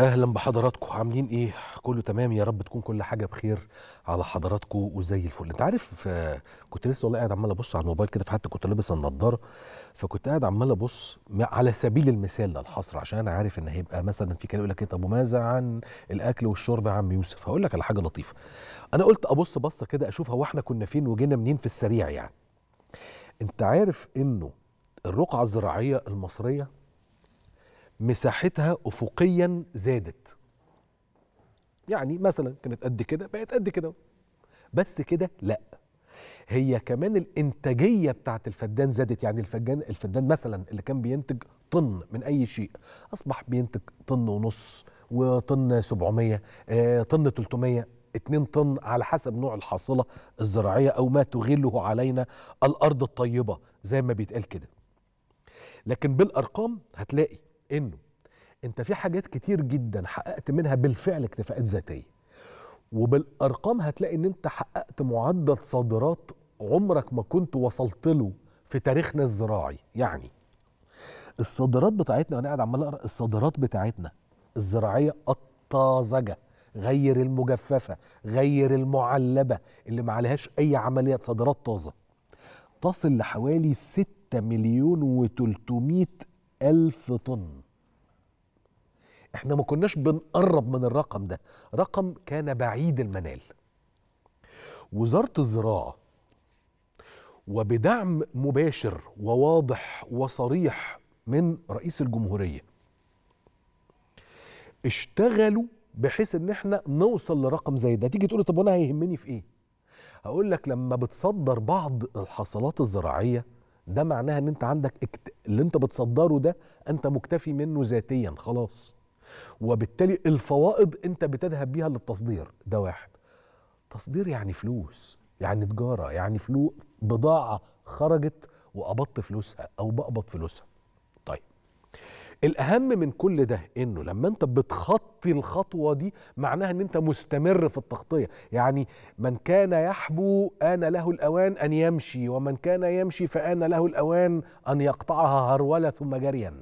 اهلا بحضراتكم عاملين ايه كله تمام يا رب تكون كل حاجه بخير على حضراتكم وزي الفل انت عارف كنت لسه والله قاعد عمال ابص على الموبايل كده فحتى كنت لابس النضاره فكنت قاعد عمال ابص على سبيل المثال للحصر عشان انا عارف ان هيبقى مثلا في كلام يقول لك إيه، طب وماذا عن الاكل والشرب يا عم يوسف هقول لك على حاجه لطيفه انا قلت ابص بصه كده اشوف هو احنا كنا فين وجينا منين في السريع يعني انت عارف انه الرقعه الزراعيه المصريه مساحتها افقيا زادت يعني مثلا كانت قد كده بقت قد كده بس كده لا هي كمان الانتاجيه بتاعت الفدان زادت يعني الفدان الفدان مثلا اللي كان بينتج طن من اي شيء اصبح بينتج طن ونص وطن 700 آه، طن 300 2 طن على حسب نوع الحاصله الزراعيه او ما تغله علينا الارض الطيبه زي ما بيتقال كده لكن بالارقام هتلاقي انه انت في حاجات كتير جدا حققت منها بالفعل اكتفاءات ذاتيه وبالارقام هتلاقي ان انت حققت معدل صادرات عمرك ما كنت وصلت له في تاريخنا الزراعي يعني الصادرات بتاعتنا وانا قاعد عمال اقرا الصادرات بتاعتنا الزراعيه الطازجه غير المجففه غير المعلبه اللي ما عليهاش اي عمليات صادرات طازه تصل لحوالي 6 مليون و300 ألف طن احنا ما كناش بنقرب من الرقم ده رقم كان بعيد المنال وزارة الزراعة وبدعم مباشر وواضح وصريح من رئيس الجمهورية اشتغلوا بحيث ان احنا نوصل لرقم زي ده تيجي تقول طب وانا هيهمني في ايه هقول لك لما بتصدر بعض الحصلات الزراعيه ده معناها ان انت عندك اكت... اللي انت بتصدره ده انت مكتفي منه ذاتيا خلاص وبالتالي الفوائض انت بتذهب بيها للتصدير ده واحد تصدير يعني فلوس يعني تجاره يعني فلوس بضاعه خرجت وقبضت فلوسها او بقبض فلوسها الاهم من كل ده انه لما انت بتخطي الخطوه دي معناها ان انت مستمر في التغطيه يعني من كان يحبو ان له الاوان ان يمشي ومن كان يمشي فان له الاوان ان يقطعها هروله ثم جريا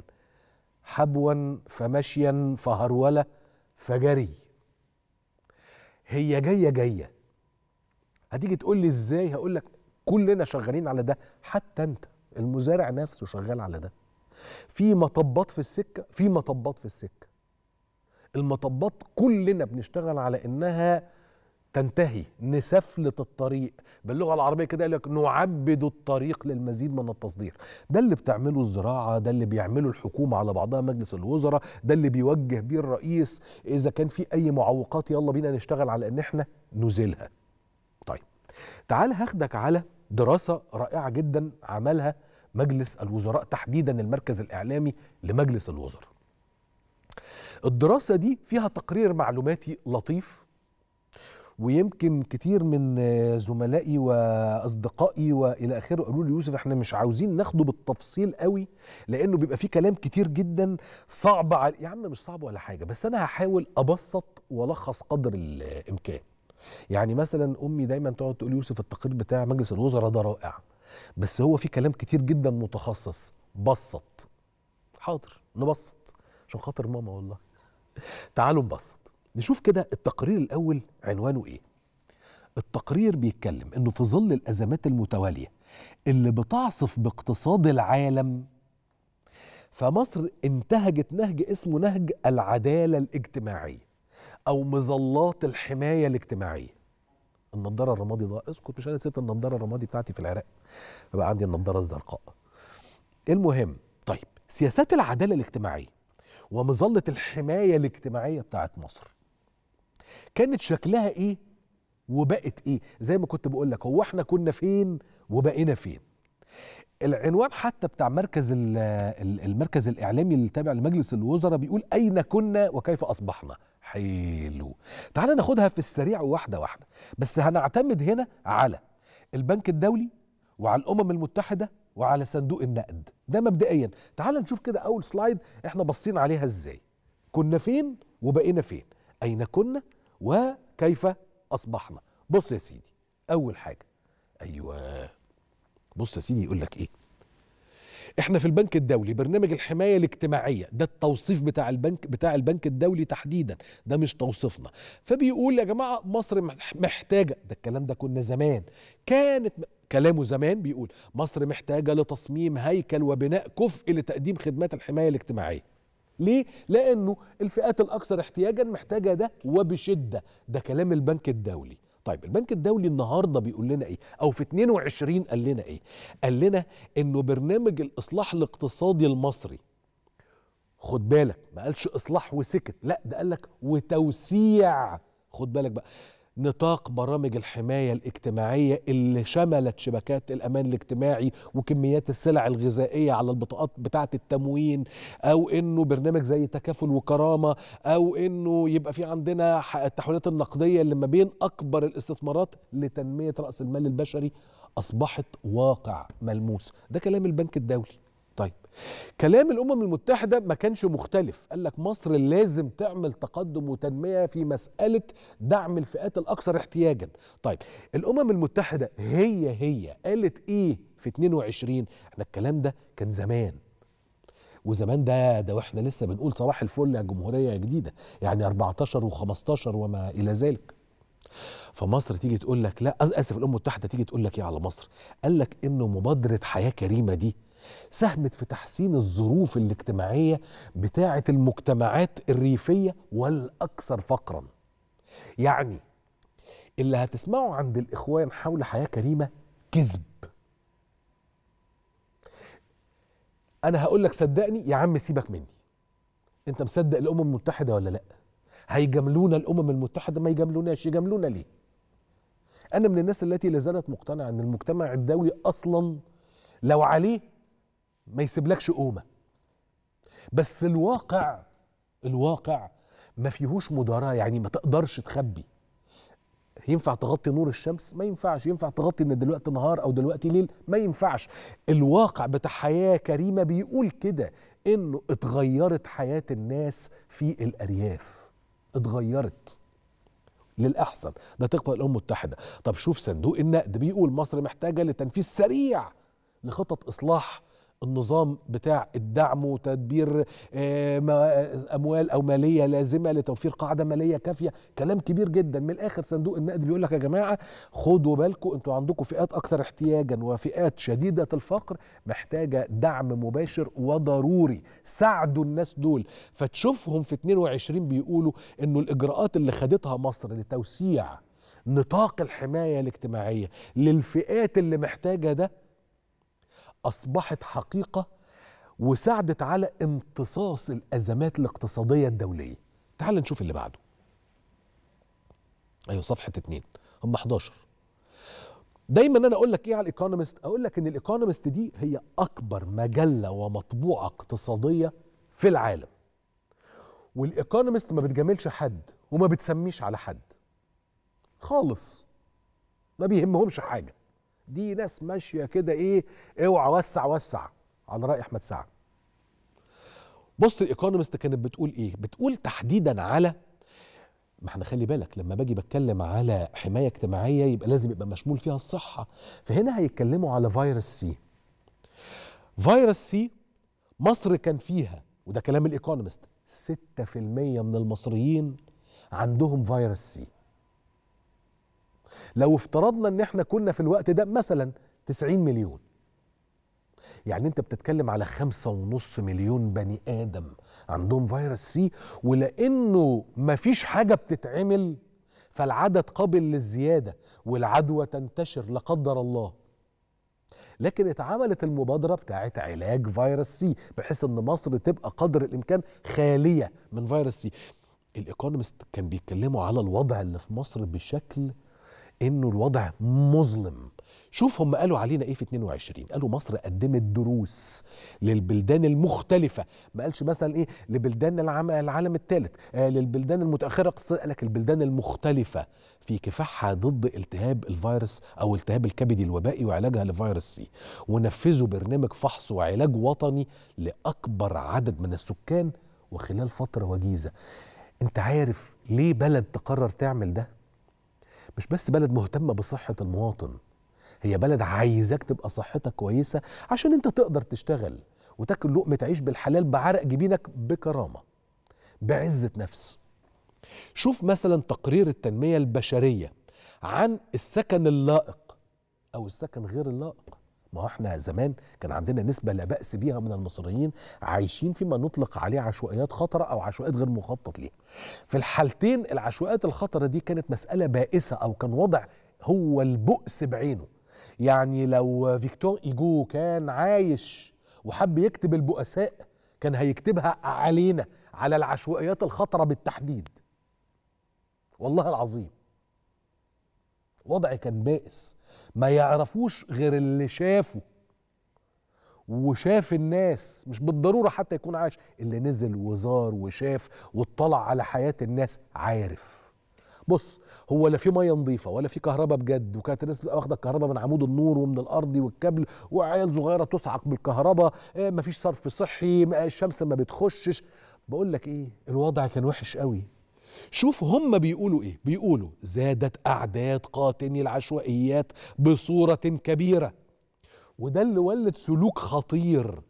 حبوا فمشيا فهروله فجري هي جايه جايه هتيجي تقول لي ازاي هقول لك كلنا شغالين على ده حتى انت المزارع نفسه شغال على ده في مطبات في السكه في مطبات في السكه المطبات كلنا بنشتغل على انها تنتهي نسفلت الطريق باللغه العربيه كده يقول لك نعبد الطريق للمزيد من التصدير ده اللي بتعمله الزراعه ده اللي بيعمله الحكومه على بعضها مجلس الوزراء ده اللي بيوجه بيه الرئيس اذا كان في اي معوقات يلا بينا نشتغل على ان احنا نزيلها طيب تعال هاخدك على دراسه رائعه جدا عملها مجلس الوزراء تحديدا المركز الإعلامي لمجلس الوزراء الدراسة دي فيها تقرير معلوماتي لطيف ويمكن كتير من زملائي واصدقائي والى اخره قالوا لي يوسف احنا مش عاوزين ناخده بالتفصيل قوي لانه بيبقى فيه كلام كتير جدا صعب على يا عم مش صعب ولا حاجه بس انا هحاول ابسط والخص قدر الامكان يعني مثلا امي دايما تقعد تقول يوسف التقرير بتاع مجلس الوزراء ده رائع بس هو في كلام كتير جدا متخصص بسط حاضر نبسط عشان خاطر ماما والله تعالوا نبسط نشوف كده التقرير الاول عنوانه ايه التقرير بيتكلم انه في ظل الازمات المتواليه اللي بتعصف باقتصاد العالم فمصر انتهجت نهج اسمه نهج العداله الاجتماعيه او مظلات الحمايه الاجتماعيه النضاره الرمادي ده اسكت مش انا نسيت النضاره الرمادي بتاعتي في العراق فبقى عندي النضاره الزرقاء المهم طيب سياسات العداله الاجتماعيه ومظله الحمايه الاجتماعيه بتاعت مصر كانت شكلها ايه وبقت ايه زي ما كنت بقول لك هو احنا كنا فين وبقينا فين العنوان حتى بتاع مركز المركز الاعلامي اللي تابع لمجلس الوزراء بيقول اين كنا وكيف اصبحنا حلو تعال ناخدها في السريع واحدة واحدة بس هنعتمد هنا على البنك الدولي وعلى الأمم المتحدة وعلى صندوق النقد ده مبدئيا تعال نشوف كده أول سلايد احنا باصين عليها ازاي كنا فين وبقينا فين أين كنا وكيف أصبحنا بص يا سيدي أول حاجة أيوه بص يا سيدي يقول لك إيه احنا في البنك الدولي برنامج الحمايه الاجتماعيه ده التوصيف بتاع البنك بتاع البنك الدولي تحديدا ده مش توصيفنا فبيقول يا جماعه مصر محتاجه ده الكلام ده كنا زمان كانت كلامه زمان بيقول مصر محتاجه لتصميم هيكل وبناء كفء لتقديم خدمات الحمايه الاجتماعيه ليه؟ لأنه الفئات الأكثر احتياجا محتاجة ده وبشدة ده كلام البنك الدولي طيب البنك الدولي النهارده بيقول لنا ايه او في 22 قال لنا ايه قال لنا انه برنامج الاصلاح الاقتصادي المصري خد بالك ما قالش اصلاح وسكت لا ده قال لك وتوسيع خد بالك بقى نطاق برامج الحماية الاجتماعية اللي شملت شبكات الأمان الاجتماعي وكميات السلع الغذائية على البطاقات بتاعة التموين أو إنه برنامج زي تكافل وكرامة أو إنه يبقى في عندنا التحويلات النقدية اللي ما بين أكبر الاستثمارات لتنمية رأس المال البشري أصبحت واقع ملموس ده كلام البنك الدولي طيب كلام الامم المتحده ما كانش مختلف قال لك مصر لازم تعمل تقدم وتنميه في مساله دعم الفئات الاكثر احتياجا طيب الامم المتحده هي هي قالت ايه في 22 احنا الكلام ده كان زمان وزمان ده ده واحنا لسه بنقول صباح الفل يا جمهوريه جديده يعني 14 و15 وما الى ذلك فمصر تيجي تقول لك لا اسف الامم المتحده تيجي تقول لك ايه على مصر قال لك انه مبادره حياه كريمه دي ساهمت في تحسين الظروف الاجتماعية بتاعة المجتمعات الريفية والأكثر فقرا يعني اللي هتسمعه عند الإخوان حول حياة كريمة كذب أنا هقول لك صدقني يا عم سيبك مني أنت مصدق الأمم المتحدة ولا لأ هيجاملونا الأمم المتحدة ما يجاملوناش يجاملونا ليه أنا من الناس التي لا زالت مقتنعة أن المجتمع الدولي أصلا لو عليه ما يسيبلكش قومه بس الواقع الواقع ما فيهوش مداراه يعني ما تقدرش تخبي ينفع تغطي نور الشمس ما ينفعش ينفع تغطي ان دلوقتي نهار او دلوقتي ليل ما ينفعش الواقع بتاع حياه كريمه بيقول كده انه اتغيرت حياه الناس في الارياف اتغيرت للاحسن ده تقبل الامم المتحده طب شوف صندوق النقد بيقول مصر محتاجه لتنفيذ سريع لخطط اصلاح النظام بتاع الدعم وتدبير آه، آه، اموال او ماليه لازمه لتوفير قاعده ماليه كافيه كلام كبير جدا من الاخر صندوق النقد بيقول لك يا جماعه خدوا بالكم انتوا عندكم فئات اكثر احتياجا وفئات شديده الفقر محتاجه دعم مباشر وضروري ساعدوا الناس دول فتشوفهم في 22 بيقولوا انه الاجراءات اللي خدتها مصر لتوسيع نطاق الحمايه الاجتماعيه للفئات اللي محتاجه ده أصبحت حقيقة وساعدت على امتصاص الأزمات الاقتصادية الدولية تعال نشوف اللي بعده أيوة صفحة اتنين هم 11 دايما انا اقول لك ايه على الايكونومست اقول لك ان الايكونومست دي هي اكبر مجله ومطبوعه اقتصاديه في العالم والايكونومست ما بتجاملش حد وما بتسميش على حد خالص ما بيهمهمش حاجه دي ناس ماشيه كده ايه اوعى وسع وسع على راي احمد سعد بص الايكونومست كانت بتقول ايه بتقول تحديدا على ما احنا خلي بالك لما باجي بتكلم على حمايه اجتماعيه يبقى لازم يبقى مشمول فيها الصحه فهنا هيتكلموا على فيروس سي فيروس سي مصر كان فيها وده كلام الايكونومست 6% من المصريين عندهم فيروس سي لو افترضنا ان احنا كنا في الوقت ده مثلا 90 مليون يعني انت بتتكلم على خمسة ونص مليون بني ادم عندهم فيروس سي ولانه مفيش حاجة بتتعمل فالعدد قابل للزيادة والعدوى تنتشر لا قدر الله لكن اتعملت المبادرة بتاعت علاج فيروس سي بحيث ان مصر تبقى قدر الامكان خالية من فيروس سي الايكونومست كان بيتكلموا على الوضع اللي في مصر بشكل انه الوضع مظلم شوف هم قالوا علينا ايه في 22 قالوا مصر قدمت دروس للبلدان المختلفه ما قالش مثلا ايه لبلدان العم العالم الثالث آه للبلدان المتاخره اقتصاديا قال لك البلدان المختلفه في كفاحها ضد التهاب الفيروس او التهاب الكبدي الوبائي وعلاجها لفيروس سي ونفذوا برنامج فحص وعلاج وطني لاكبر عدد من السكان وخلال فتره وجيزه انت عارف ليه بلد تقرر تعمل ده مش بس بلد مهتمه بصحه المواطن هي بلد عايزاك تبقى صحتك كويسه عشان انت تقدر تشتغل وتاكل لقمه عيش بالحلال بعرق جبينك بكرامه بعزه نفس شوف مثلا تقرير التنميه البشريه عن السكن اللائق او السكن غير اللائق ما احنا زمان كان عندنا نسبة لا بأس بيها من المصريين عايشين فيما نطلق عليه عشوائيات خطرة أو عشوائيات غير مخطط ليها. في الحالتين العشوائيات الخطرة دي كانت مسألة بائسة أو كان وضع هو البؤس بعينه. يعني لو فيكتور إيجو كان عايش وحب يكتب البؤساء كان هيكتبها علينا على العشوائيات الخطرة بالتحديد. والله العظيم. وضعي كان بائس ما يعرفوش غير اللي شافه وشاف الناس مش بالضرورة حتى يكون عايش اللي نزل وزار وشاف واطلع على حياة الناس عارف بص هو لا في ميه نظيفه ولا في كهرباء بجد وكانت الناس واخده الكهرباء من عمود النور ومن الارض والكابل وعيال صغيره تصعق بالكهرباء آه، مفيش صرف صحي الشمس ما بتخشش بقول لك ايه الوضع كان وحش قوي شوف هم بيقولوا ايه بيقولوا زادت اعداد قاتلي العشوائيات بصوره كبيره وده اللي ولد سلوك خطير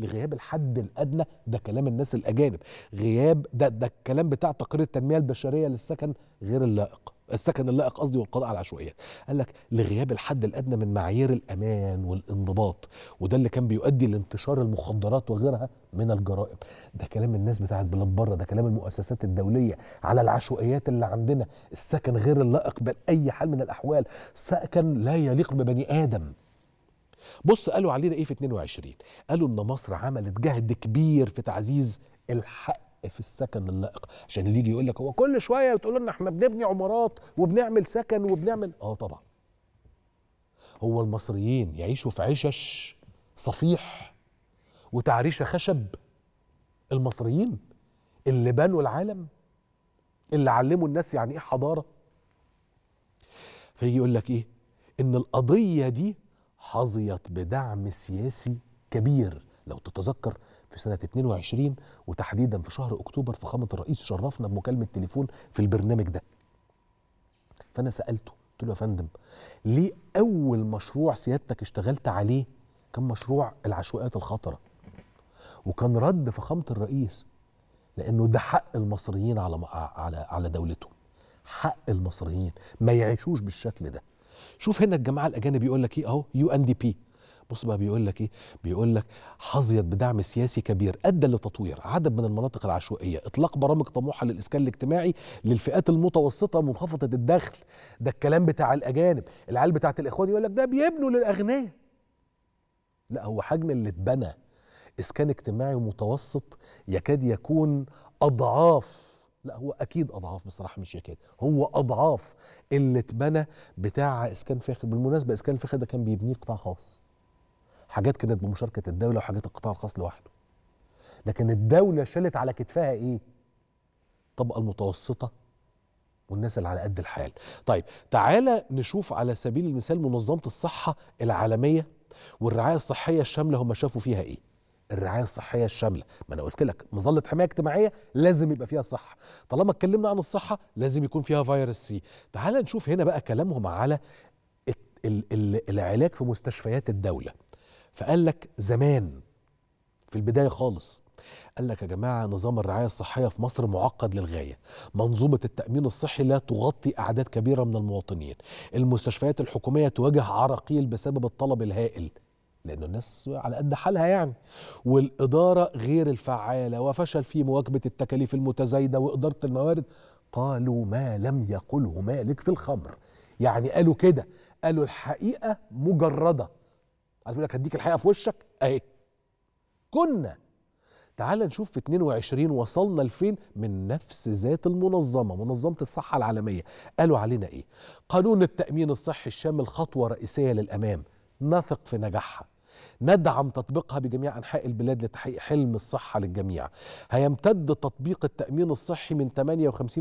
لغياب الحد الادنى ده كلام الناس الاجانب غياب ده ده الكلام بتاع تقرير التنميه البشريه للسكن غير اللائق السكن اللائق قصدي والقضاء على العشوائيات قال لك لغياب الحد الادنى من معايير الامان والانضباط وده اللي كان بيؤدي لانتشار المخدرات وغيرها من الجرائم ده كلام الناس بتاعه بلاد بره ده كلام المؤسسات الدوليه على العشوائيات اللي عندنا السكن غير اللائق باي حال من الاحوال سكن لا يليق ببني ادم بص قالوا علينا ايه في 22 قالوا ان مصر عملت جهد كبير في تعزيز الحق في السكن اللائق عشان اللي يجي يقول لك هو كل شويه بتقول لنا احنا بنبني عمارات وبنعمل سكن وبنعمل اه طبعا هو المصريين يعيشوا في عشش صفيح وتعريشه خشب المصريين اللي بنوا العالم اللي علموا الناس يعني ايه حضاره فيجي يقول لك ايه ان القضيه دي حظيت بدعم سياسي كبير لو تتذكر في سنة 22 وتحديدا في شهر أكتوبر فخامة الرئيس شرفنا بمكالمة تليفون في البرنامج ده فأنا سألته قلت له يا فندم ليه أول مشروع سيادتك اشتغلت عليه كان مشروع العشوائيات الخطرة وكان رد فخامة الرئيس لأنه ده حق المصريين على على على دولتهم حق المصريين ما يعيشوش بالشكل ده شوف هنا الجماعه الاجانب يقول لك ايه اهو يو ان دي بي بص بقى بيقول لك ايه بيقول لك حظيت بدعم سياسي كبير ادى لتطوير عدد من المناطق العشوائيه اطلاق برامج طموحه للاسكان الاجتماعي للفئات المتوسطه منخفضه الدخل ده الكلام بتاع الاجانب العيال بتاعت الاخوان يقول لك ده بيبنوا للاغنياء لا هو حجم اللي اتبنى اسكان اجتماعي متوسط يكاد يكون اضعاف لا هو اكيد اضعاف بصراحه مش يكاد هو اضعاف اللي اتبنى بتاع اسكان فاخر بالمناسبه اسكان فاخر ده كان بيبنيه قطاع خاص حاجات كانت بمشاركه الدوله وحاجات القطاع الخاص لوحده لكن الدوله شالت على كتفها ايه الطبقه المتوسطه والناس اللي على قد الحال طيب تعالى نشوف على سبيل المثال منظمه الصحه العالميه والرعايه الصحيه الشامله هم شافوا فيها ايه الرعايه الصحيه الشامله ما انا قلت لك مظله حمايه اجتماعيه لازم يبقى فيها صحه طالما اتكلمنا عن الصحه لازم يكون فيها فيروس سي تعالى نشوف هنا بقى كلامهم على العلاج في مستشفيات الدوله فقال لك زمان في البداية خالص قال لك يا جماعة نظام الرعاية الصحية في مصر معقد للغاية منظومة التأمين الصحي لا تغطي أعداد كبيرة من المواطنين المستشفيات الحكومية تواجه عراقيل بسبب الطلب الهائل لأن الناس على قد حالها يعني والإدارة غير الفعالة وفشل في مواكبة التكاليف المتزايدة وإدارة الموارد قالوا ما لم يقله مالك في الخمر يعني قالوا كده قالوا الحقيقة مجردة عارف لك هديك الحقيقه في وشك اهي كنا تعال نشوف في 22 وصلنا لفين من نفس ذات المنظمه منظمه الصحه العالميه قالوا علينا ايه قانون التامين الصحي الشامل خطوه رئيسيه للامام نثق في نجاحها ندعم تطبيقها بجميع انحاء البلاد لتحقيق حلم الصحه للجميع هيمتد تطبيق التامين الصحي من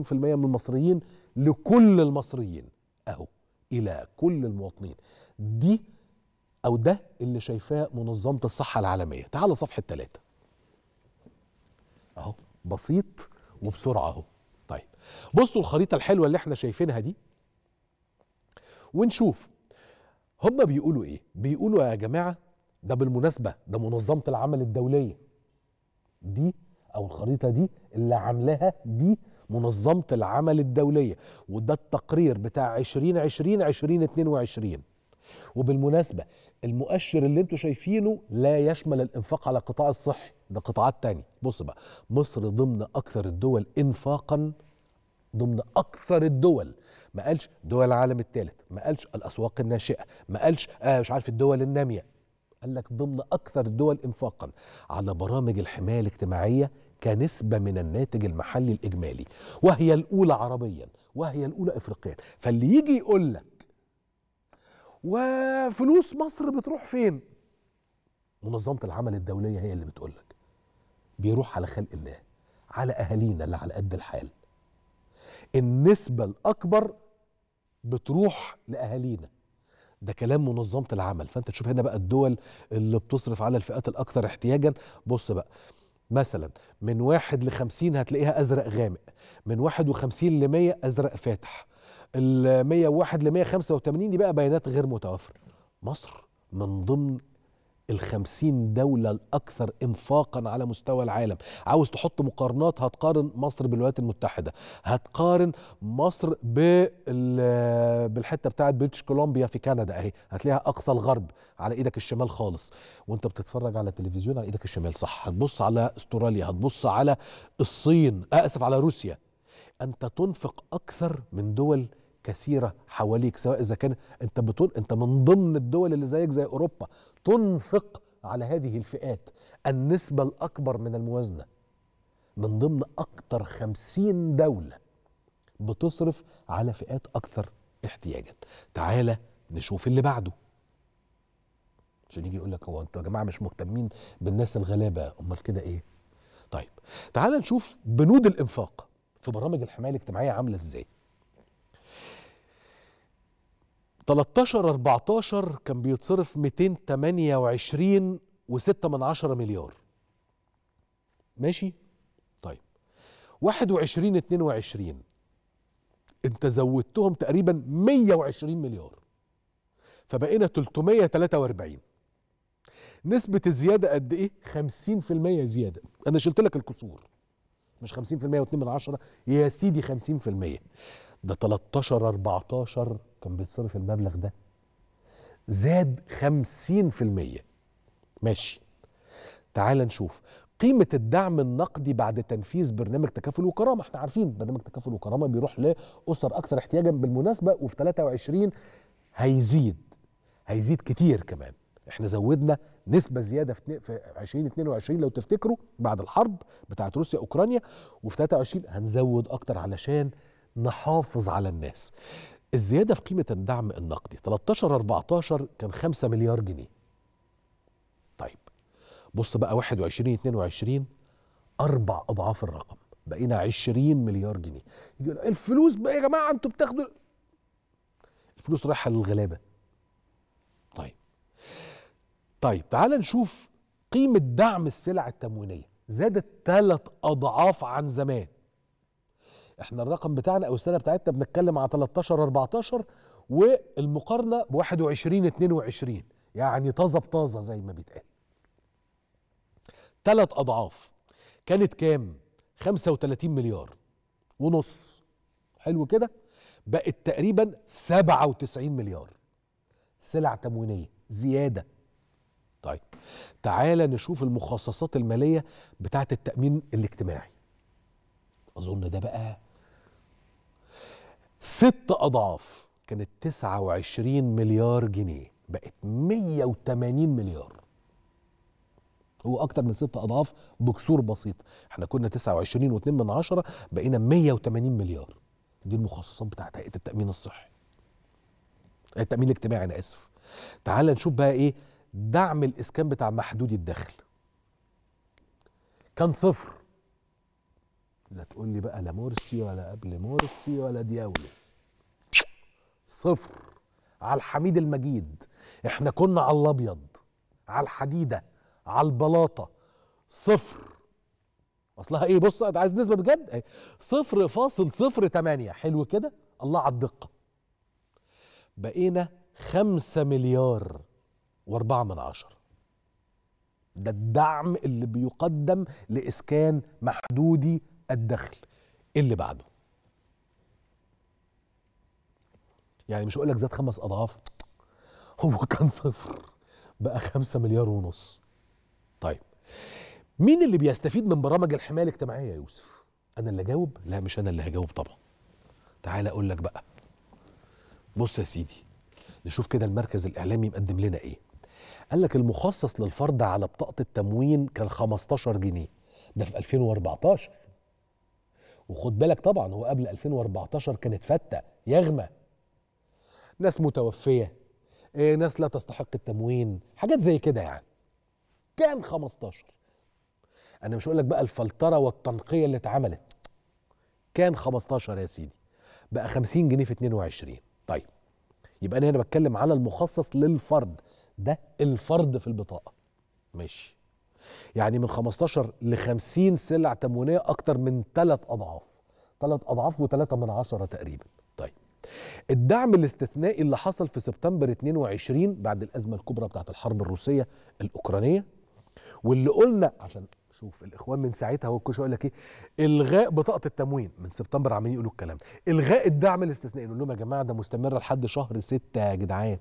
58% من المصريين لكل المصريين اهو الى كل المواطنين دي أو ده اللي شايفاه منظمة الصحة العالمية تعال صفحة 3 أهو بسيط وبسرعة أهو طيب بصوا الخريطة الحلوة اللي احنا شايفينها دي ونشوف هما بيقولوا ايه بيقولوا يا جماعة ده بالمناسبة ده منظمة العمل الدولية دي او الخريطة دي اللي عاملاها دي منظمة العمل الدولية وده التقرير بتاع 2020 2022 وبالمناسبة المؤشر اللي انتوا شايفينه لا يشمل الانفاق على القطاع الصحي ده قطاعات تانية بص بقى مصر ضمن اكثر الدول انفاقا ضمن اكثر الدول ما قالش دول العالم الثالث ما قالش الاسواق الناشئه ما قالش آه مش عارف الدول الناميه قال لك ضمن اكثر الدول انفاقا على برامج الحمايه الاجتماعيه كنسبة من الناتج المحلي الإجمالي وهي الأولى عربيا وهي الأولى إفريقيا فاللي يجي يقول لك وفلوس مصر بتروح فين منظمه العمل الدوليه هي اللي بتقول لك بيروح على خلق الله على اهالينا اللي على قد الحال النسبه الاكبر بتروح لاهالينا ده كلام منظمه العمل فانت تشوف هنا بقى الدول اللي بتصرف على الفئات الاكثر احتياجا بص بقى مثلا من واحد لخمسين هتلاقيها أزرق غامق من واحد وخمسين لمية أزرق فاتح ال 101 ل 185 دي بقى بيانات غير متوافره مصر من ضمن ال 50 دولة الأكثر إنفاقا على مستوى العالم عاوز تحط مقارنات هتقارن مصر بالولايات المتحدة هتقارن مصر بالحتة بتاعة بريتش كولومبيا في كندا أهي هتلاقيها أقصى الغرب على إيدك الشمال خالص وأنت بتتفرج على التلفزيون على إيدك الشمال صح هتبص على أستراليا هتبص على الصين آه، أسف على روسيا انت تنفق اكثر من دول كثيره حواليك سواء اذا كان انت بتون انت من ضمن الدول اللي زيك زي اوروبا تنفق على هذه الفئات النسبه الاكبر من الموازنه من ضمن اكثر خمسين دوله بتصرف على فئات اكثر احتياجا تعالى نشوف اللي بعده عشان يجي يقول لك هو انتوا يا جماعه مش مهتمين بالناس الغلابه امال كده ايه طيب تعالى نشوف بنود الانفاق في برامج الحمايه الاجتماعيه عامله ازاي 13 14 كان بيتصرف 228 و6 من عشرة مليار ماشي طيب 21 22 انت زودتهم تقريبا 120 مليار فبقينا 343 نسبة الزيادة قد ايه 50% زيادة انا شلت لك الكسور مش 50% و2 من عشرة يا سيدي 50% ده 13 14 كان بيتصرف المبلغ ده زاد 50% ماشي تعال نشوف قيمة الدعم النقدي بعد تنفيذ برنامج تكافل وكرامة احنا عارفين برنامج تكافل وكرامة بيروح لأسر أكثر احتياجا بالمناسبة وفي 23 هيزيد هيزيد كتير كمان احنا زودنا نسبه زياده في 2022 لو تفتكروا بعد الحرب بتاعت روسيا اوكرانيا وفي 23 هنزود اكتر علشان نحافظ على الناس الزياده في قيمه الدعم النقدي 13 14 كان 5 مليار جنيه طيب بص بقى 21 22 اربع اضعاف الرقم بقينا 20 مليار جنيه يقول الفلوس بقى يا جماعه انتوا بتاخدوا الفلوس رايحه للغلابه طيب تعال نشوف قيمة دعم السلع التموينية زادت ثلاث أضعاف عن زمان احنا الرقم بتاعنا او السنه بتاعتنا بنتكلم على 13 14 والمقارنه ب 21 22 يعني طازه بطازه زي ما بيتقال ثلاث اضعاف كانت كام 35 مليار ونص حلو كده بقت تقريبا 97 مليار سلع تموينيه زياده طيب تعالى نشوف المخصصات المالية بتاعة التأمين الاجتماعي أظن ده بقى ست أضعاف كانت 29 مليار جنيه بقت 180 مليار هو أكتر من ست أضعاف بكسور بسيط احنا كنا 29.2 واتنين من عشرة بقينا 180 مليار دي المخصصات بتاعت هيئة التأمين الصحي التأمين الاجتماعي أنا آسف تعال نشوف بقى إيه دعم الاسكان بتاع محدود الدخل كان صفر لا تقول لي بقى لا مرسي ولا قبل مرسي ولا دياولو صفر على الحميد المجيد احنا كنا على الابيض على الحديده على البلاطه صفر اصلها ايه بص انت عايز نسبه بجد إيه. صفر فاصل صفر تمانية حلو كده الله على الدقه بقينا خمسة مليار واربعة من عشرة ده الدعم اللي بيقدم لإسكان محدودي الدخل إيه اللي بعده يعني مش هقول لك زاد خمس أضعاف هو كان صفر بقى خمسة مليار ونص طيب مين اللي بيستفيد من برامج الحماية الاجتماعية يا يوسف أنا اللي أجاوب لا مش أنا اللي هجاوب طبعا تعالى أقول لك بقى بص يا سيدي نشوف كده المركز الإعلامي مقدم لنا إيه قال لك المخصص للفرد على بطاقه التموين كان 15 جنيه ده في 2014 وخد بالك طبعا هو قبل 2014 كانت فته يغمى ناس متوفيه إيه ناس لا تستحق التموين حاجات زي كده يعني كان 15 انا مش هقول لك بقى الفلتره والتنقيه اللي اتعملت كان 15 يا سيدي بقى 50 جنيه في 22 طيب يبقى انا هنا بتكلم على المخصص للفرد ده الفرد في البطاقه ماشي يعني من 15 ل 50 سلع تموينيه اكتر من ثلاث اضعاف ثلاث اضعاف وثلاثة من عشرة تقريبا طيب الدعم الاستثنائي اللي حصل في سبتمبر 22 بعد الازمه الكبرى بتاعه الحرب الروسيه الاوكرانيه واللي قلنا عشان شوف الاخوان من ساعتها وكل شويه يقول لك ايه الغاء بطاقه التموين من سبتمبر عمالين يقولوا الكلام الغاء الدعم الاستثنائي نقول لهم يا جماعه ده مستمر لحد شهر 6 يا جدعان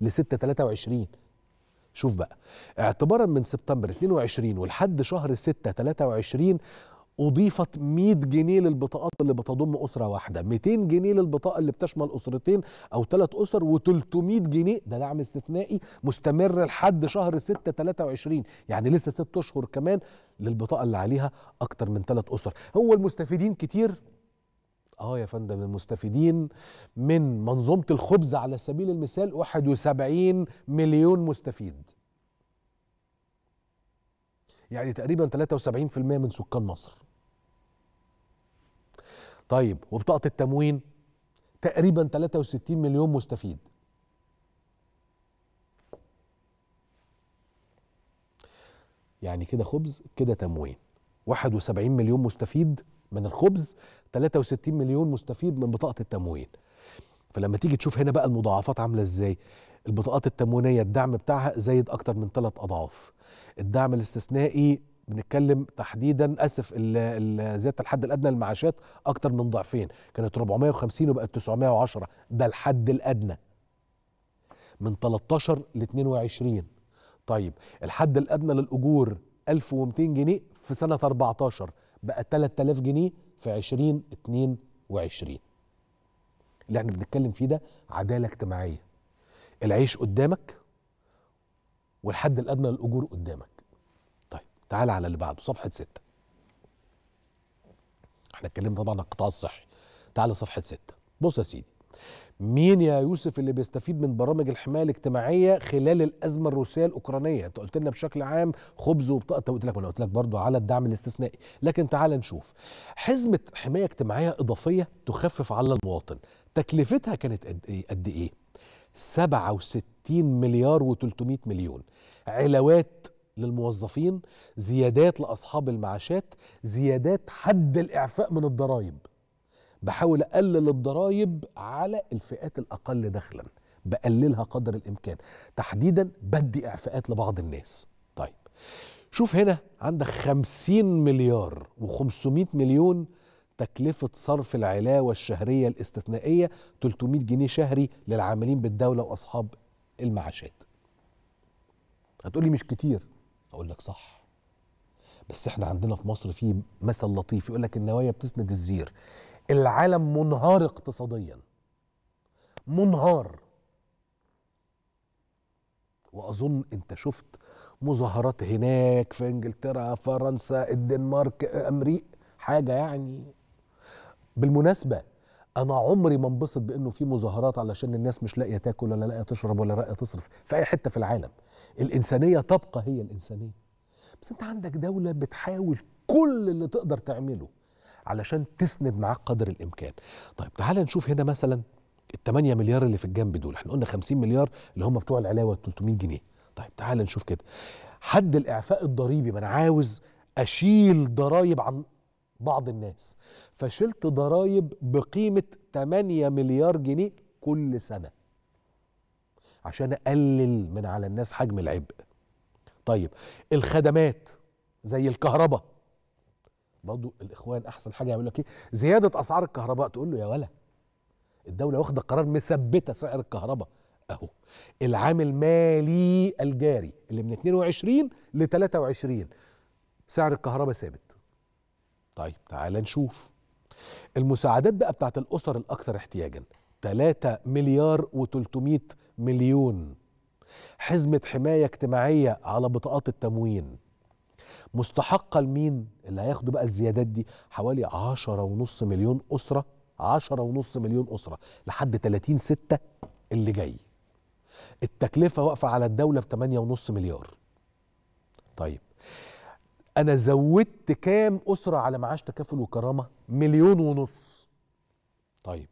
ل 6 23 شوف بقى اعتبارا من سبتمبر 22 ولحد شهر 6 23 اضيفت 100 جنيه للبطاقات اللي بتضم اسره واحده 200 جنيه للبطاقه اللي بتشمل اسرتين او ثلاث اسر و300 جنيه ده دعم استثنائي مستمر لحد شهر 6 23 يعني لسه 6 اشهر كمان للبطاقه اللي عليها اكتر من ثلاث اسر هو المستفيدين كتير اه يا فندم المستفيدين من منظومه الخبز على سبيل المثال 71 مليون مستفيد يعني تقريبا 73% من سكان مصر طيب وبطاقه التموين تقريبا 63 مليون مستفيد يعني كده خبز كده تموين 71 مليون مستفيد من الخبز 63 مليون مستفيد من بطاقه التموين فلما تيجي تشوف هنا بقى المضاعفات عامله ازاي البطاقات التموينيه الدعم بتاعها زايد اكتر من ثلاث اضعاف الدعم الاستثنائي بنتكلم تحديدا اسف زياده الحد الادنى للمعاشات اكتر من ضعفين كانت 450 وبقت 910 ده الحد الادنى من 13 ل 22 طيب الحد الادنى للاجور 1200 جنيه في سنه 14 بقى 3000 جنيه في 2022 اللي احنا بنتكلم فيه ده عداله اجتماعيه العيش قدامك والحد الادنى للاجور قدامك طيب تعال على اللي بعده صفحه 6 احنا اتكلمنا طبعا عن القطاع الصحي تعال صفحه 6 بص يا سيدي مين يا يوسف اللي بيستفيد من برامج الحمايه الاجتماعيه خلال الازمه الروسيه الاوكرانيه انت قلت لنا بشكل عام خبز وبطاقه قلت لك قلت لك برضه على الدعم الاستثنائي لكن تعال نشوف حزمه حمايه اجتماعيه اضافيه تخفف على المواطن تكلفتها كانت قد ايه 67 إيه؟ مليار و300 مليون علاوات للموظفين زيادات لاصحاب المعاشات زيادات حد الاعفاء من الضرائب بحاول اقلل الضرائب على الفئات الاقل دخلا بقللها قدر الامكان تحديدا بدي اعفاءات لبعض الناس طيب شوف هنا عندك 50 مليار و500 مليون تكلفة صرف العلاوة الشهرية الاستثنائية 300 جنيه شهري للعاملين بالدولة وأصحاب المعاشات هتقولي مش كتير أقول لك صح بس احنا عندنا في مصر في مثل لطيف يقول لك النوايا بتسند الزير العالم منهار اقتصاديا منهار واظن انت شفت مظاهرات هناك في انجلترا فرنسا الدنمارك امريكا حاجه يعني بالمناسبه انا عمري ما انبسط بانه في مظاهرات علشان الناس مش لاقيه تاكل ولا لاقيه تشرب ولا لاقيه تصرف في اي حته في العالم الانسانيه تبقى هي الانسانيه بس انت عندك دوله بتحاول كل اللي تقدر تعمله علشان تسند معاك قدر الامكان طيب تعال نشوف هنا مثلا ال 8 مليار اللي في الجنب دول احنا قلنا 50 مليار اللي هم بتوع العلاوه 300 جنيه طيب تعال نشوف كده حد الاعفاء الضريبي ما انا عاوز اشيل ضرايب عن بعض الناس فشلت ضرايب بقيمه 8 مليار جنيه كل سنه عشان اقلل من على الناس حجم العبء طيب الخدمات زي الكهرباء برضه الاخوان احسن حاجه يعملوا لك ايه زياده اسعار الكهرباء تقول له يا ولا الدوله واخده قرار مثبته سعر الكهرباء اهو العام المالي الجاري اللي من 22 ل 23 سعر الكهرباء ثابت طيب تعال نشوف المساعدات بقى بتاعت الاسر الاكثر احتياجا 3 مليار و300 مليون حزمه حمايه اجتماعيه على بطاقات التموين مستحقه لمين اللي هياخدوا بقى الزيادات دي حوالي 10.5 ونص مليون اسره 10.5 ونص مليون اسره لحد 30 6 اللي جاي التكلفه واقفه على الدوله ب ونص مليار طيب انا زودت كام اسره على معاش تكافل وكرامه مليون ونص طيب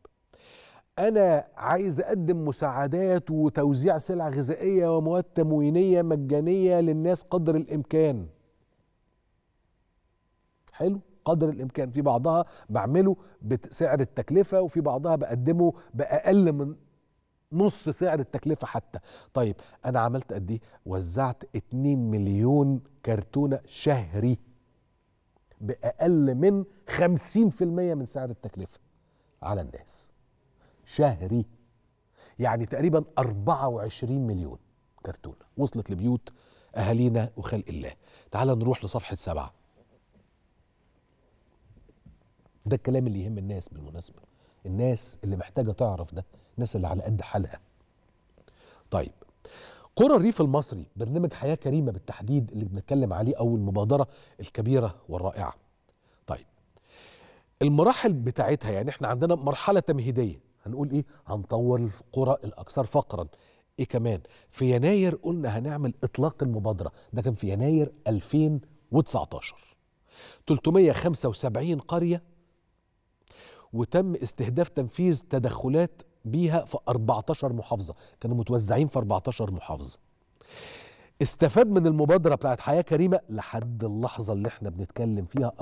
انا عايز اقدم مساعدات وتوزيع سلع غذائيه ومواد تموينيه مجانيه للناس قدر الامكان حلو قدر الامكان في بعضها بعمله بسعر التكلفه وفي بعضها بقدمه باقل من نص سعر التكلفه حتى طيب انا عملت قد ايه وزعت 2 مليون كرتونه شهري باقل من 50% من سعر التكلفه على الناس شهري يعني تقريبا 24 مليون كرتونه وصلت لبيوت اهالينا وخلق الله تعال نروح لصفحه سبعه ده الكلام اللي يهم الناس بالمناسبة الناس اللي محتاجة تعرف ده الناس اللي على قد حالها طيب قرى الريف المصري برنامج حياة كريمة بالتحديد اللي بنتكلم عليه أو المبادرة الكبيرة والرائعة طيب المراحل بتاعتها يعني احنا عندنا مرحلة تمهيدية هنقول ايه هنطور القرى الأكثر فقرا ايه كمان في يناير قلنا هنعمل إطلاق المبادرة ده كان في يناير 2019 375 قرية وتم استهداف تنفيذ تدخلات بيها في 14 محافظه كانوا متوزعين في 14 محافظه استفاد من المبادره بتاعت حياه كريمه لحد اللحظه اللي احنا بنتكلم فيها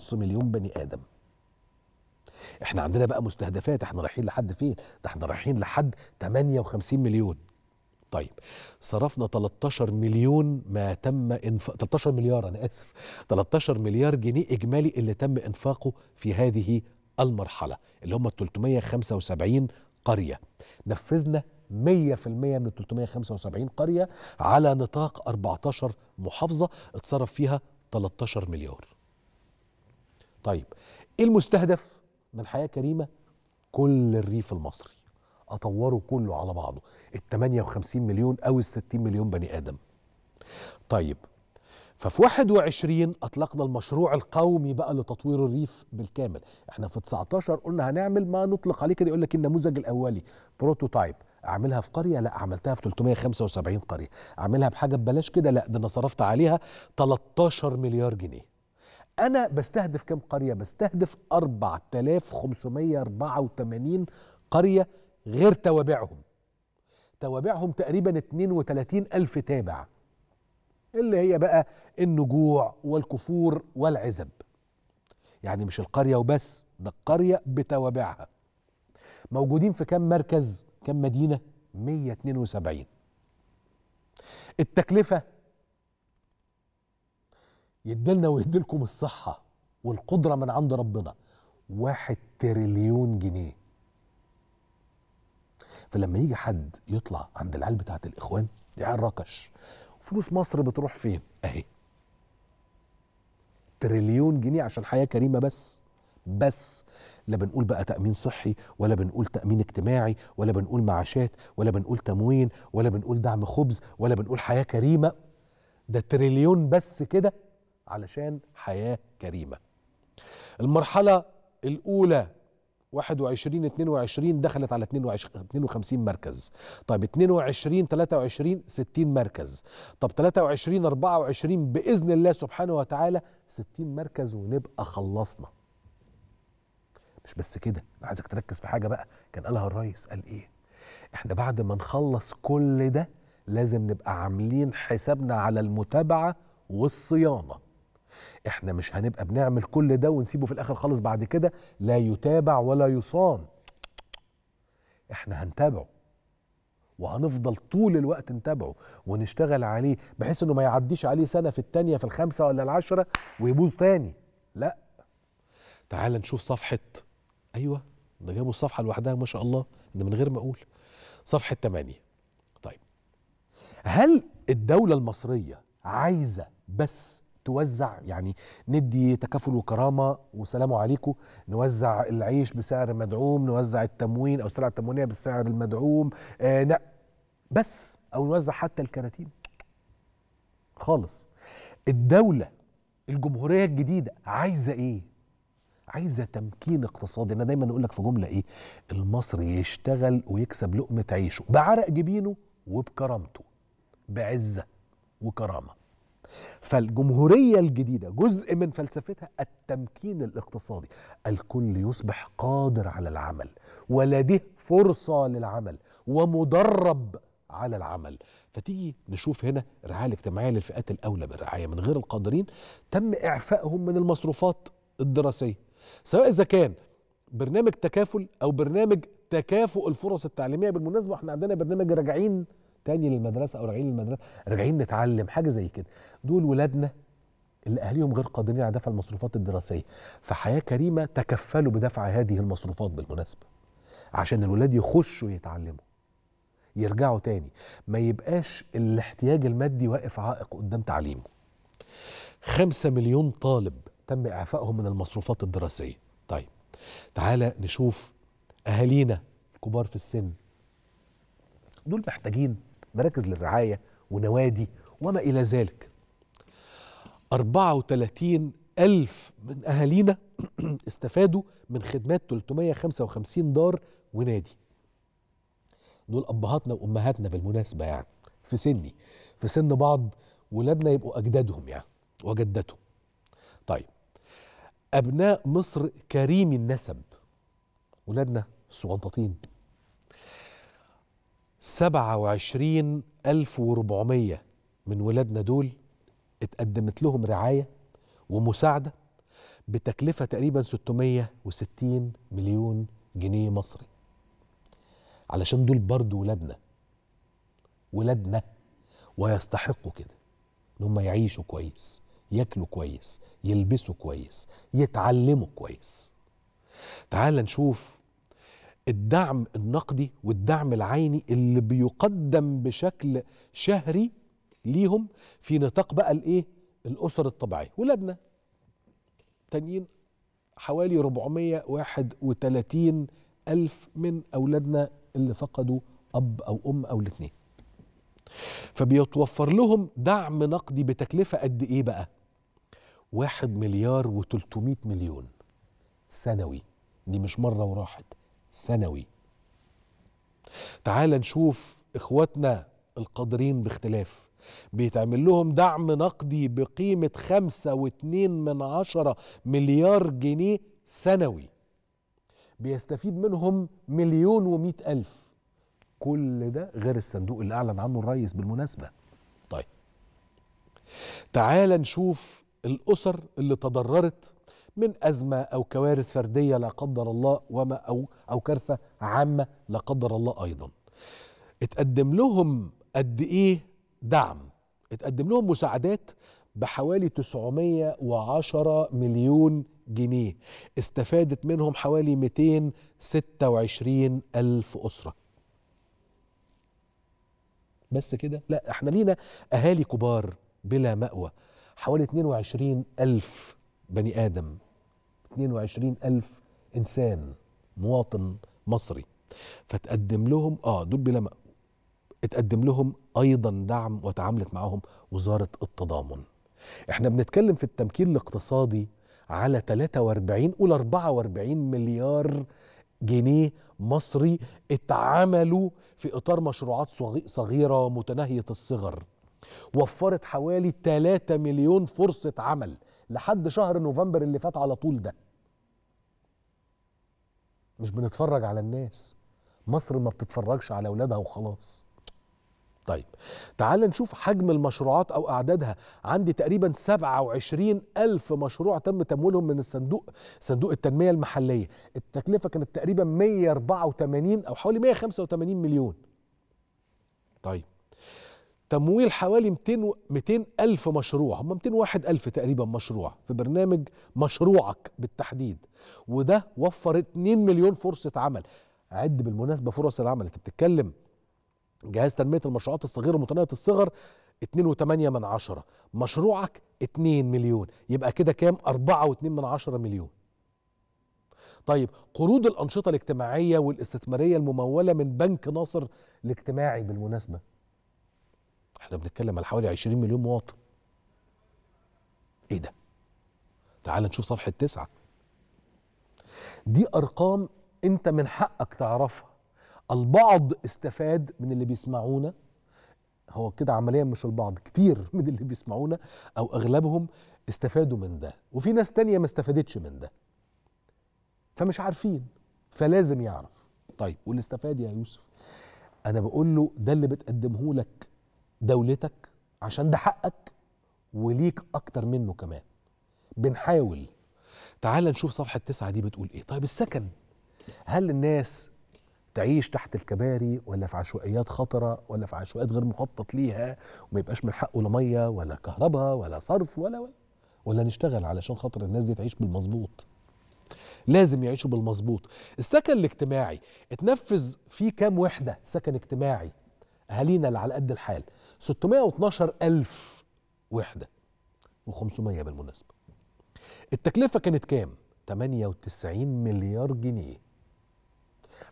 4.5 مليون بني ادم احنا عندنا بقى مستهدفات احنا رايحين لحد فين ده احنا رايحين لحد 58 مليون طيب صرفنا 13 مليون ما تم انفاق 13 مليار انا اسف 13 مليار جنيه اجمالي اللي تم انفاقه في هذه المرحلة اللي هم 375 قرية نفذنا 100% من 375 قرية على نطاق 14 محافظة اتصرف فيها 13 مليار طيب ايه المستهدف من حياة كريمة كل الريف المصري اطوره كله على بعضه ال 58 مليون او ال 60 مليون بني ادم طيب ففي 21 اطلقنا المشروع القومي بقى لتطوير الريف بالكامل احنا في 19 قلنا هنعمل ما نطلق عليه كده يقول لك النموذج الاولي بروتوتايب اعملها في قريه لا عملتها في 375 قريه اعملها بحاجه ببلاش كده لا ده انا صرفت عليها 13 مليار جنيه انا بستهدف كام قريه بستهدف 4584 قريه غير توابعهم توابعهم تقريبا 32 ألف تابع اللي هي بقى النجوع والكفور والعزب يعني مش القرية وبس ده القرية بتوابعها موجودين في كم مركز كم مدينة 172 التكلفة يدلنا ويدلكم الصحة والقدرة من عند ربنا واحد تريليون جنيه فلما يجي حد يطلع عند العيال بتاعت الإخوان دي عيال ركش فلوس مصر بتروح فين اهي تريليون جنيه عشان حياه كريمه بس بس لا بنقول بقى تامين صحي ولا بنقول تامين اجتماعي ولا بنقول معاشات ولا بنقول تموين ولا بنقول دعم خبز ولا بنقول حياه كريمه ده تريليون بس كده علشان حياه كريمه المرحله الاولى 21 22 دخلت على 22 52 مركز طيب 22 23 60 مركز طب 23 24 باذن الله سبحانه وتعالى 60 مركز ونبقى خلصنا مش بس كده انا عايزك تركز في حاجه بقى كان قالها الرئيس قال ايه احنا بعد ما نخلص كل ده لازم نبقى عاملين حسابنا على المتابعه والصيانه احنا مش هنبقى بنعمل كل ده ونسيبه في الاخر خالص بعد كده لا يتابع ولا يصان احنا هنتابعه وهنفضل طول الوقت نتابعه ونشتغل عليه بحيث انه ما يعديش عليه سنه في الثانيه في الخمسه ولا العشره ويبوظ تاني لا تعال نشوف صفحه ايوه ده جابوا الصفحه لوحدها ما شاء الله ده من غير ما اقول صفحه 8 طيب هل الدوله المصريه عايزه بس توزع يعني ندي تكافل وكرامه وسلام عليكم نوزع العيش بسعر مدعوم نوزع التموين او السلعه التموينيه بالسعر المدعوم آه بس او نوزع حتى الكراتين خالص الدوله الجمهوريه الجديده عايزه ايه عايزه تمكين اقتصادي انا دايما اقول لك في جمله ايه المصري يشتغل ويكسب لقمه عيشه بعرق جبينه وبكرامته بعزه وكرامه فالجمهورية الجديدة جزء من فلسفتها التمكين الاقتصادي الكل يصبح قادر على العمل ولديه فرصة للعمل ومدرب على العمل فتيجي نشوف هنا الرعاية الاجتماعية للفئات الأولى بالرعاية من غير القادرين تم إعفائهم من المصروفات الدراسية سواء إذا كان برنامج تكافل أو برنامج تكافؤ الفرص التعليمية بالمناسبة احنا عندنا برنامج راجعين تاني للمدرسه او راجعين للمدرسه راجعين نتعلم حاجه زي كده دول ولادنا اللي اهاليهم غير قادرين على دفع المصروفات الدراسيه فحياه كريمه تكفلوا بدفع هذه المصروفات بالمناسبه عشان الولاد يخشوا يتعلموا يرجعوا تاني ما يبقاش الاحتياج المادي واقف عائق قدام تعليمه خمسة مليون طالب تم إعفائهم من المصروفات الدراسية طيب تعالى نشوف أهالينا الكبار في السن دول محتاجين مراكز للرعاية ونوادي وما إلى ذلك 34 ألف من أهالينا استفادوا من خدمات 355 دار ونادي دول أبهاتنا وأمهاتنا بالمناسبة يعني في سني في سن بعض ولادنا يبقوا أجدادهم يعني وجدتهم طيب أبناء مصر كريم النسب ولادنا صغنطاطين 27400 من ولادنا دول اتقدمت لهم رعاية ومساعدة بتكلفة تقريبا 660 مليون جنيه مصري علشان دول برضو ولادنا ولادنا ويستحقوا كده ان هم يعيشوا كويس ياكلوا كويس يلبسوا كويس يتعلموا كويس تعال نشوف الدعم النقدي والدعم العيني اللي بيقدم بشكل شهري ليهم في نطاق بقى الايه الاسر الطبيعيه ولادنا تانيين حوالي 431 ألف من أولادنا اللي فقدوا أب أو أم أو الاثنين فبيتوفر لهم دعم نقدي بتكلفة قد إيه بقى؟ واحد مليار و300 مليون سنوي دي مش مرة وراحت سنوي تعال نشوف اخواتنا القادرين باختلاف بيتعمل لهم دعم نقدي بقيمة خمسة واتنين من عشرة مليار جنيه سنوي بيستفيد منهم مليون ومئة ألف كل ده غير الصندوق اللي أعلن عنه الرئيس بالمناسبة طيب تعال نشوف الأسر اللي تضررت من أزمة أو كوارث فردية لا قدر الله وما أو أو كارثة عامة لا قدر الله أيضا اتقدم لهم قد إيه دعم اتقدم لهم مساعدات بحوالي 910 مليون جنيه استفادت منهم حوالي 226 ألف أسرة بس كده لا احنا لينا أهالي كبار بلا مأوى حوالي 22 ألف بني آدم 22 ألف إنسان مواطن مصري فتقدم لهم آه دول بلا اتقدم لهم أيضا دعم وتعاملت معهم وزارة التضامن احنا بنتكلم في التمكين الاقتصادي على 43 قول 44 مليار جنيه مصري اتعملوا في اطار مشروعات صغيره ومتناهية الصغر وفرت حوالي 3 مليون فرصه عمل لحد شهر نوفمبر اللي فات على طول ده مش بنتفرج على الناس مصر ما بتتفرجش على اولادها وخلاص طيب تعال نشوف حجم المشروعات أو أعدادها عندي تقريبا 27 ألف مشروع تم تمويلهم من الصندوق صندوق التنمية المحلية التكلفة كانت تقريبا 184 أو حوالي 185 مليون طيب تمويل حوالي 200 200 ألف مشروع هم 201 ألف تقريبا مشروع في برنامج مشروعك بالتحديد وده وفر 2 مليون فرصة عمل عد بالمناسبة فرص العمل أنت بتتكلم جهاز تنمية المشروعات الصغيرة ومتناهية الصغر 2.8 من عشرة مشروعك 2 مليون يبقى كده كام 4.2 من عشرة مليون طيب قروض الأنشطة الاجتماعية والاستثمارية الممولة من بنك ناصر الاجتماعي بالمناسبة احنا بنتكلم على حوالي 20 مليون مواطن ايه ده تعال نشوف صفحه تسعة دي ارقام انت من حقك تعرفها البعض استفاد من اللي بيسمعونا هو كده عمليا مش البعض كتير من اللي بيسمعونا او اغلبهم استفادوا من ده وفي ناس تانية ما استفادتش من ده فمش عارفين فلازم يعرف طيب واللي استفاد يا يوسف انا بقول له ده اللي بتقدمه لك دولتك عشان ده حقك وليك اكتر منه كمان بنحاول تعال نشوف صفحة تسعة دي بتقول ايه طيب السكن هل الناس تعيش تحت الكباري ولا في عشوائيات خطرة ولا في عشوائيات غير مخطط ليها وما يبقاش من حقه لا مية ولا كهرباء ولا صرف ولا ولا ولا نشتغل علشان خاطر الناس دي تعيش بالمظبوط لازم يعيشوا بالمظبوط السكن الاجتماعي اتنفذ فيه كام وحدة سكن اجتماعي اهالينا اللي على قد الحال 612 ألف وحدة و500 بالمناسبة التكلفة كانت كام؟ 98 مليار جنيه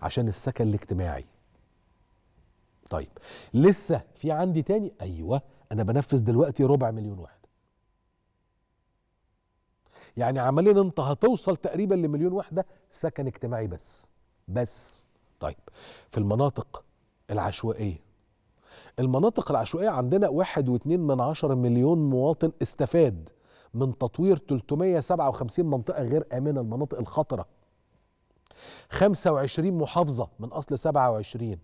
عشان السكن الاجتماعي طيب لسه في عندي تاني أيوة أنا بنفذ دلوقتي ربع مليون وحدة يعني عمليا أنت هتوصل تقريبا لمليون وحدة سكن اجتماعي بس بس طيب في المناطق العشوائية المناطق العشوائية عندنا واحد واثنين من عشر مليون مواطن استفاد من تطوير 357 منطقة غير آمنة المناطق الخطرة 25 محافظة من أصل 27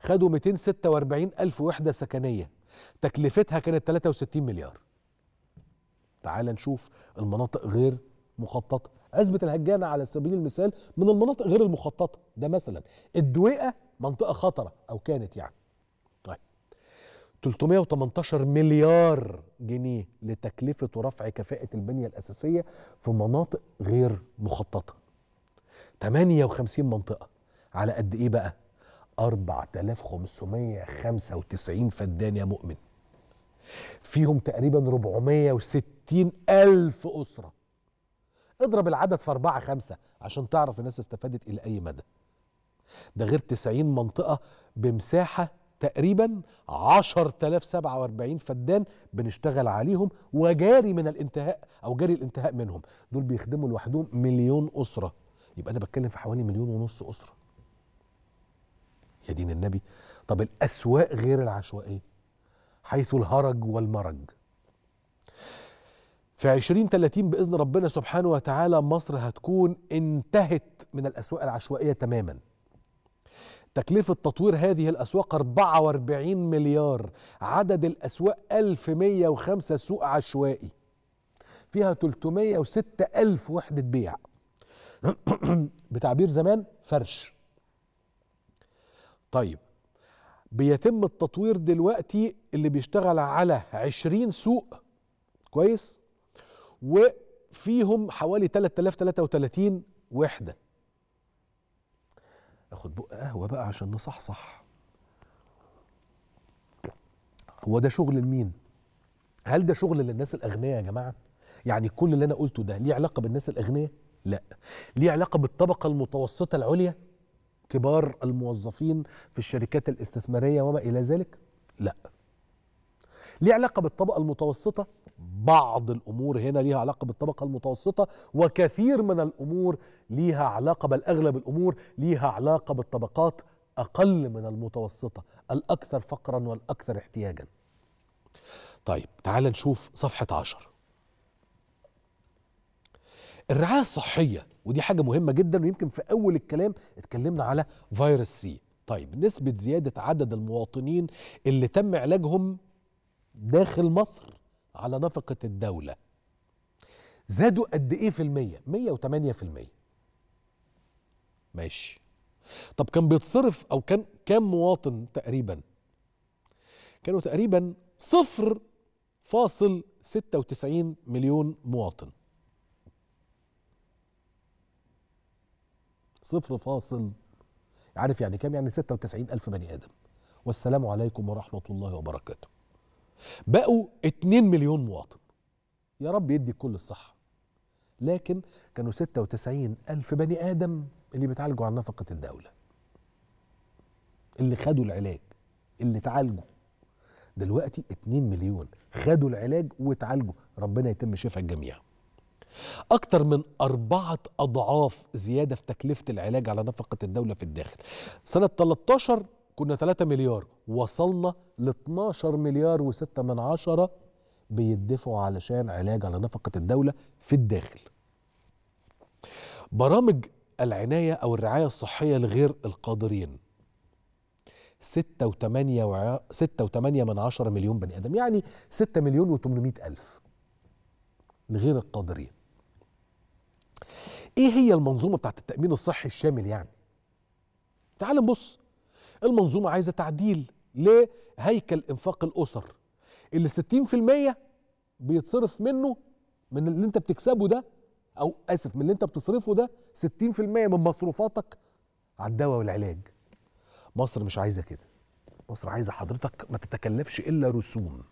خدوا 246 ألف وحدة سكنية تكلفتها كانت 63 مليار تعال نشوف المناطق غير مخططة عزبة الهجانة على سبيل المثال من المناطق غير المخططة ده مثلا الدويقة منطقة خطرة أو كانت يعني 318 مليار جنيه لتكلفة ورفع كفاءة البنية الأساسية في مناطق غير مخططة 58 منطقة على قد إيه بقى؟ 4595 فدان يا مؤمن فيهم تقريبا 460 ألف أسرة اضرب العدد في أربعة خمسة عشان تعرف الناس استفادت إلى أي مدى ده غير 90 منطقة بمساحة تقريبا 10047 فدان بنشتغل عليهم وجاري من الانتهاء او جاري الانتهاء منهم دول بيخدموا لوحدهم مليون اسره يبقى انا بتكلم في حوالي مليون ونص اسره يا دين النبي طب الاسواق غير العشوائيه حيث الهرج والمرج في 2030 باذن ربنا سبحانه وتعالى مصر هتكون انتهت من الاسواق العشوائيه تماما تكلفة تطوير هذه الأسواق 44 مليار عدد الأسواق 1105 سوق عشوائي فيها 306 ألف وحدة بيع بتعبير زمان فرش طيب بيتم التطوير دلوقتي اللي بيشتغل على 20 سوق كويس وفيهم حوالي 3033 وحده اخد بق قهوه بقى عشان نصحصح هو ده شغل لمين هل ده شغل للناس الاغنياء يا جماعه يعني كل اللي انا قلته ده ليه علاقه بالناس الاغنياء لا ليه علاقه بالطبقه المتوسطه العليا كبار الموظفين في الشركات الاستثماريه وما الى ذلك لا ليه علاقه بالطبقه المتوسطه بعض الامور هنا ليها علاقه بالطبقه المتوسطه وكثير من الامور ليها علاقه بل اغلب الامور ليها علاقه بالطبقات اقل من المتوسطه الاكثر فقرا والاكثر احتياجا طيب تعال نشوف صفحه 10 الرعايه الصحيه ودي حاجه مهمه جدا ويمكن في اول الكلام اتكلمنا على فيروس سي طيب نسبه زياده عدد المواطنين اللي تم علاجهم داخل مصر على نفقة الدولة زادوا قد ايه في المية؟ 108 في المية ماشي طب كان بيتصرف او كان كام مواطن تقريبا؟ كانوا تقريبا صفر فاصل 96 مليون مواطن صفر فاصل عارف يعني كام يعني 96 ألف بني آدم والسلام عليكم ورحمة الله وبركاته بقوا 2 مليون مواطن يا رب يدي كل الصحة لكن كانوا 96 ألف بني آدم اللي بيتعالجوا عن نفقة الدولة اللي خدوا العلاج اللي اتعالجوا دلوقتي 2 مليون خدوا العلاج وتعالجوا ربنا يتم شفاء الجميع أكتر من أربعة أضعاف زيادة في تكلفة العلاج على نفقة الدولة في الداخل سنة 13 كنا 3 مليار وصلنا ل 12 مليار و6 من عشرة بيدفعوا علشان علاج على نفقة الدولة في الداخل برامج العناية أو الرعاية الصحية لغير القادرين 6 و 8 و 6 و 8 من عشره مليون بني آدم يعني 6 مليون و800 ألف لغير القادرين ايه هي المنظومه بتاعت التامين الصحي الشامل يعني تعال نبص المنظومة عايزة تعديل لهيكل إنفاق الأسر اللي 60% بيتصرف منه من اللي أنت بتكسبه ده أو آسف من اللي أنت بتصرفه ده 60% من مصروفاتك على الدواء والعلاج مصر مش عايزة كده مصر عايزة حضرتك ما تتكلفش إلا رسوم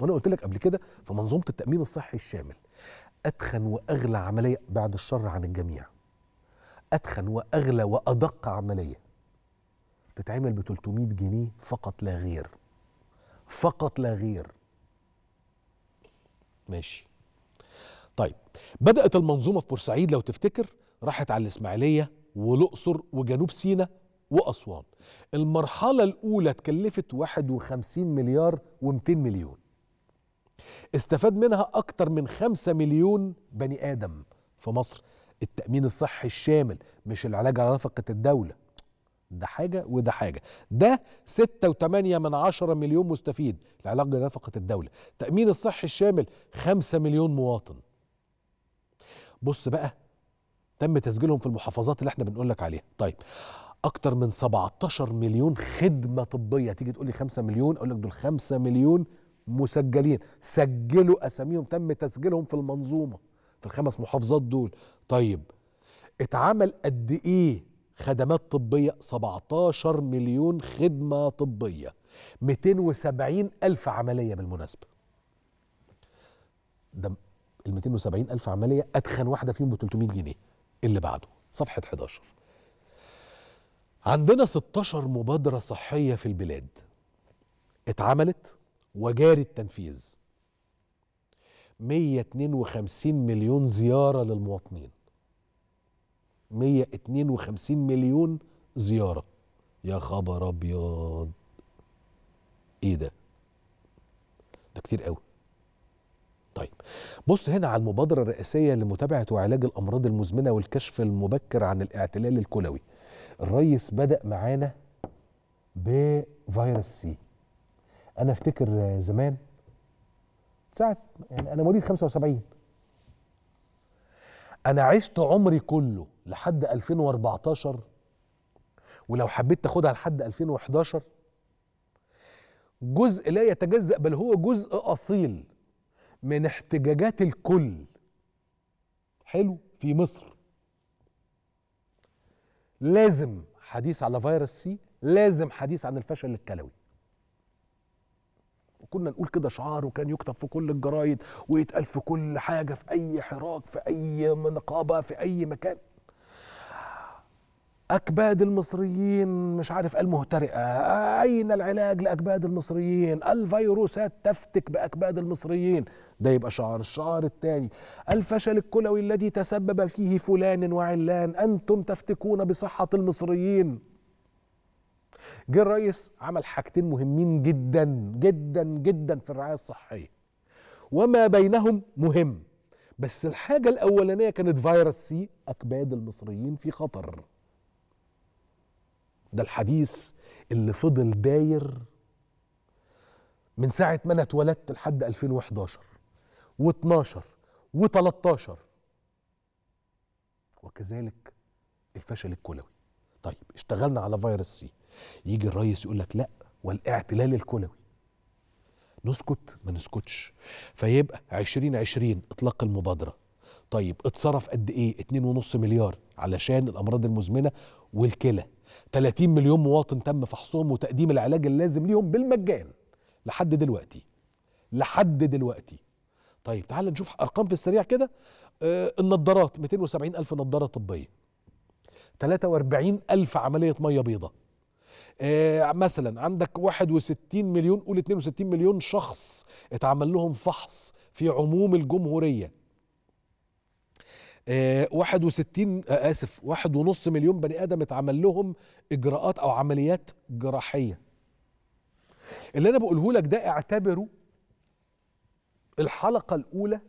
وانا قلت لك قبل كده في منظومه التامين الصحي الشامل اتخن واغلى عمليه بعد الشر عن الجميع اتخن واغلى وادق عمليه تتعمل ب 300 جنيه فقط لا غير فقط لا غير ماشي طيب بدأت المنظومة في بورسعيد لو تفتكر راحت على الإسماعيلية والأقصر وجنوب سيناء وأسوان المرحلة الأولى اتكلفت 51 مليار و200 مليون استفاد منها أكتر من 5 مليون بني آدم في مصر التأمين الصحي الشامل مش العلاج على نفقة الدولة ده حاجة وده حاجة ده 6.8 من عشرة مليون مستفيد العلاقة نفقة الدولة تأمين الصحي الشامل 5 مليون مواطن بص بقى تم تسجيلهم في المحافظات اللي احنا بنقول لك عليها طيب اكتر من 17 مليون خدمه طبيه تيجي تقول لي 5 مليون اقول لك دول 5 مليون مسجلين سجلوا اساميهم تم تسجيلهم في المنظومه في الخمس محافظات دول طيب اتعمل قد ايه خدمات طبية 17 مليون خدمة طبية 270 ألف عملية بالمناسبة ده ال 270 ألف عملية أتخن واحدة فيهم ب 300 جنيه اللي بعده صفحة 11 عندنا 16 مبادرة صحية في البلاد اتعملت وجاري التنفيذ 152 مليون زيارة للمواطنين 152 مليون زياره يا خبر ابيض ايه ده ده كتير قوي طيب بص هنا على المبادره الرئاسيه لمتابعه وعلاج الامراض المزمنه والكشف المبكر عن الاعتلال الكلوي الريس بدا معانا بفيروس سي انا افتكر زمان ساعه يعني انا مواليد 75 انا عشت عمري كله لحد 2014 ولو حبيت تاخدها لحد 2011 جزء لا يتجزأ بل هو جزء أصيل من احتجاجات الكل حلو في مصر لازم حديث على فيروس سي لازم حديث عن الفشل الكلوي وكنا نقول كده شعار وكان يكتب في كل الجرايد ويتقال في كل حاجه في اي حراك في اي نقابه في اي مكان أكباد المصريين مش عارف المهترئة أين العلاج لأكباد المصريين الفيروسات تفتك بأكباد المصريين ده يبقى شعار الشعار الثاني الفشل الكلوي الذي تسبب فيه فلان وعلان أنتم تفتكون بصحة المصريين جه الرئيس عمل حاجتين مهمين جدا جدا جدا في الرعاية الصحية وما بينهم مهم بس الحاجة الأولانية كانت فيروس سي أكباد المصريين في خطر ده الحديث اللي فضل داير من ساعة ما أنا اتولدت لحد 2011 و12 و13 وكذلك الفشل الكلوي طيب اشتغلنا على فيروس سي يجي الريس يقول لك لا والاعتلال الكلوي نسكت ما نسكتش فيبقى 2020 اطلاق المبادره طيب اتصرف قد ايه 2.5 مليار علشان الامراض المزمنه والكلى 30 مليون مواطن تم فحصهم وتقديم العلاج اللازم ليهم بالمجان لحد دلوقتي لحد دلوقتي طيب تعال نشوف ارقام في السريع كده آه النضارات 270 الف نضاره طبيه 43 الف عمليه ميه بيضاء آه مثلا عندك 61 مليون قول 62 مليون شخص اتعمل لهم فحص في عموم الجمهوريه 61 آه، آه، اسف 1.5 مليون بني ادم اتعمل لهم اجراءات او عمليات جراحيه اللي انا بقوله لك ده اعتبره الحلقه الاولى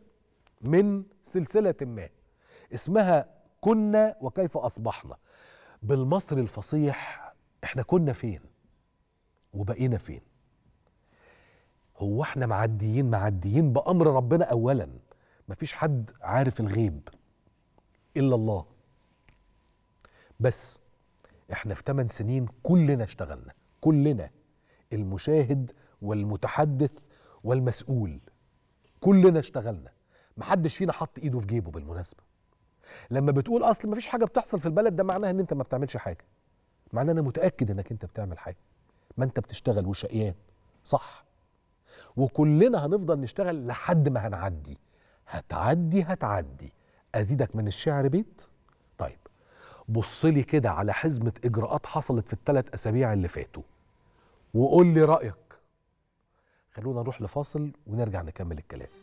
من سلسله ما اسمها كنا وكيف اصبحنا بالمصري الفصيح احنا كنا فين وبقينا فين هو احنا معديين معديين بامر ربنا اولا مفيش حد عارف الغيب الا الله بس احنا في 8 سنين كلنا اشتغلنا كلنا المشاهد والمتحدث والمسؤول كلنا اشتغلنا محدش فينا حط ايده في جيبه بالمناسبه لما بتقول اصل مفيش حاجه بتحصل في البلد ده معناها ان انت ما بتعملش حاجه معناه انا متاكد انك انت بتعمل حاجه ما انت بتشتغل وشقيان صح وكلنا هنفضل نشتغل لحد ما هنعدي هتعدي هتعدي ازيدك من الشعر بيت طيب بص لي كده على حزمه اجراءات حصلت في الثلاث اسابيع اللي فاتوا وقول لي رايك خلونا نروح لفاصل ونرجع نكمل الكلام